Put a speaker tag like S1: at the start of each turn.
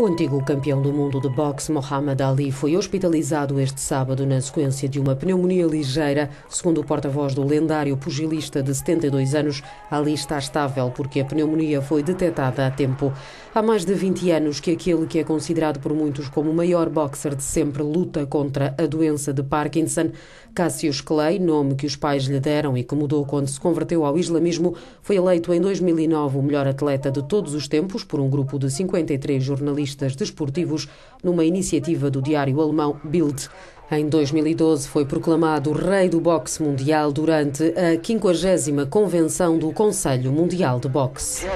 S1: O antigo campeão do mundo de boxe Muhammad Ali foi hospitalizado este sábado na sequência de uma pneumonia ligeira. Segundo o porta-voz do lendário pugilista de 72 anos, Ali está estável porque a pneumonia foi detectada a tempo. Há mais de 20 anos que aquele que é considerado por muitos como o maior boxer de sempre luta contra a doença de Parkinson. Cassius Clay, nome que os pais lhe deram e que mudou quando se converteu ao islamismo, foi eleito em 2009 o melhor atleta de todos os tempos por um grupo de 53 jornalistas jornalistas desportivos numa iniciativa do diário alemão Bild. Em 2012 foi proclamado rei do boxe mundial durante a 50 convenção do Conselho Mundial de Boxe.